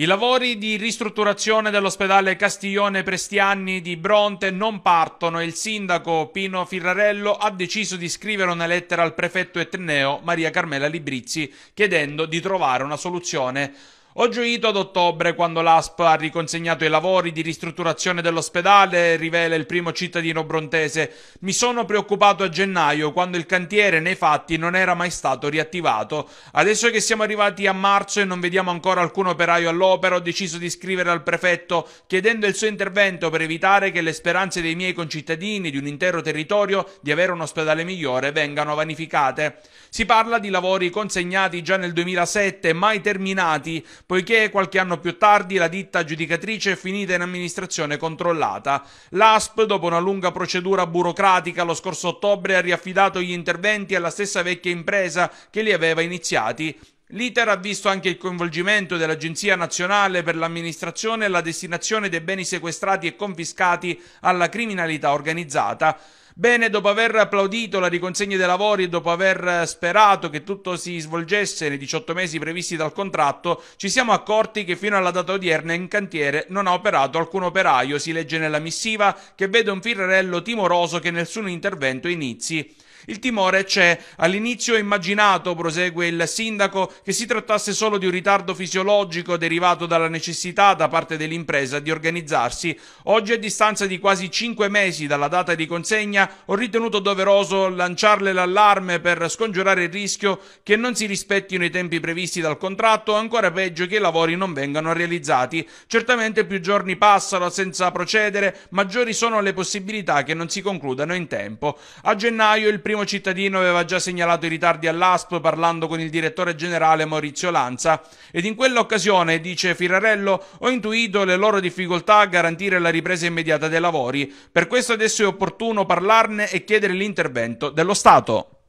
I lavori di ristrutturazione dell'ospedale Castiglione Prestianni di Bronte non partono il sindaco Pino Firrarello ha deciso di scrivere una lettera al prefetto etneo Maria Carmela Librizzi chiedendo di trovare una soluzione. Ho gioito ad ottobre quando l'ASP ha riconsegnato i lavori di ristrutturazione dell'ospedale, rivela il primo cittadino brontese. Mi sono preoccupato a gennaio quando il cantiere nei fatti non era mai stato riattivato. Adesso che siamo arrivati a marzo e non vediamo ancora alcun operaio all'opera, ho deciso di scrivere al prefetto chiedendo il suo intervento per evitare che le speranze dei miei concittadini di un intero territorio di avere un ospedale migliore vengano vanificate. Si parla di lavori consegnati già nel 2007 mai terminati poiché qualche anno più tardi la ditta giudicatrice è finita in amministrazione controllata. L'ASP, dopo una lunga procedura burocratica, lo scorso ottobre ha riaffidato gli interventi alla stessa vecchia impresa che li aveva iniziati. L'iter ha visto anche il coinvolgimento dell'Agenzia nazionale per l'amministrazione e la destinazione dei beni sequestrati e confiscati alla criminalità organizzata. Bene, dopo aver applaudito la riconsegna dei lavori e dopo aver sperato che tutto si svolgesse nei 18 mesi previsti dal contratto, ci siamo accorti che fino alla data odierna in cantiere non ha operato alcun operaio, si legge nella missiva, che vede un firrello timoroso che nessun intervento inizi. Il timore c'è. All'inizio ho immaginato, prosegue il sindaco, che si trattasse solo di un ritardo fisiologico derivato dalla necessità da parte dell'impresa di organizzarsi. Oggi, a distanza di quasi cinque mesi dalla data di consegna, ho ritenuto doveroso lanciarle l'allarme per scongiurare il rischio che non si rispettino i tempi previsti dal contratto, o ancora peggio che i lavori non vengano realizzati. Certamente più giorni passano senza procedere, maggiori sono le possibilità che non si concludano in tempo. A gennaio il primo primo cittadino aveva già segnalato i ritardi all'ASP parlando con il direttore generale Maurizio Lanza ed in quell'occasione, dice Firarello, ho intuito le loro difficoltà a garantire la ripresa immediata dei lavori. Per questo adesso è opportuno parlarne e chiedere l'intervento dello Stato.